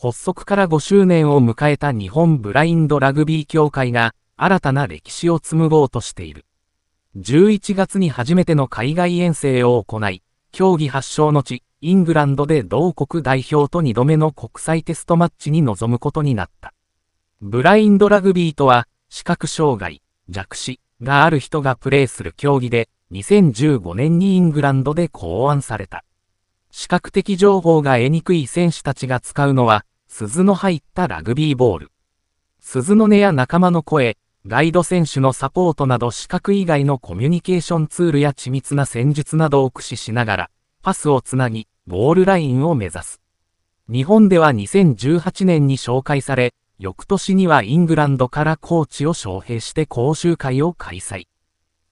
発足から5周年を迎えた日本ブラインドラグビー協会が新たな歴史を紡ごうとしている。11月に初めての海外遠征を行い、競技発祥の地、イングランドで同国代表と2度目の国際テストマッチに臨むことになった。ブラインドラグビーとは、視覚障害、弱視がある人がプレーする競技で、2015年にイングランドで考案された。視覚的情報が得にくい選手たちが使うのは、鈴の入ったラグビーボール。鈴の音や仲間の声、ガイド選手のサポートなど視覚以外のコミュニケーションツールや緻密な戦術などを駆使しながら、パスをつなぎ、ゴールラインを目指す。日本では2018年に紹介され、翌年にはイングランドからコーチを招聘して講習会を開催。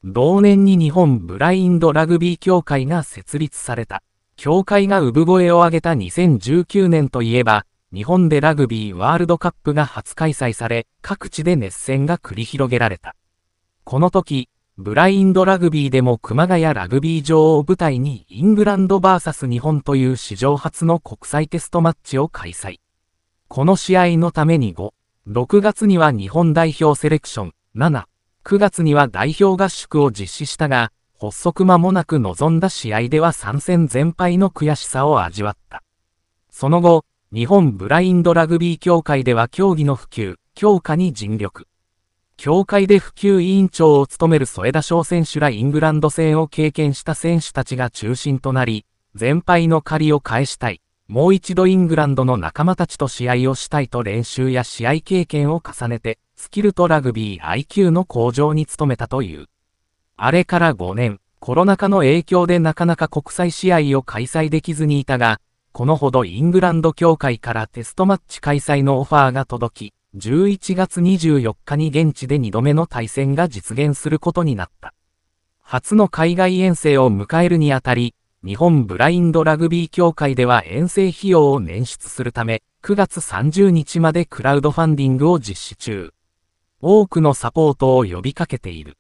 同年に日本ブラインドラグビー協会が設立された。協会が産声を上げた2019年といえば、日本でラグビーワールドカップが初開催され、各地で熱戦が繰り広げられた。この時、ブラインドラグビーでも熊谷ラグビー場を舞台にイングランド VS 日本という史上初の国際テストマッチを開催。この試合のために5、6月には日本代表セレクション、7、9月には代表合宿を実施したが、発足間もなく臨んだ試合では参戦全敗の悔しさを味わった。その後、日本ブラインドラグビー協会では競技の普及、強化に尽力。協会で普及委員長を務める添田翔選手らイングランド戦を経験した選手たちが中心となり、全敗の借りを返したい、もう一度イングランドの仲間たちと試合をしたいと練習や試合経験を重ねて、スキルとラグビー IQ の向上に努めたという。あれから5年、コロナ禍の影響でなかなか国際試合を開催できずにいたが、このほどイングランド協会からテストマッチ開催のオファーが届き、11月24日に現地で2度目の対戦が実現することになった。初の海外遠征を迎えるにあたり、日本ブラインドラグビー協会では遠征費用を捻出するため、9月30日までクラウドファンディングを実施中。多くのサポートを呼びかけている。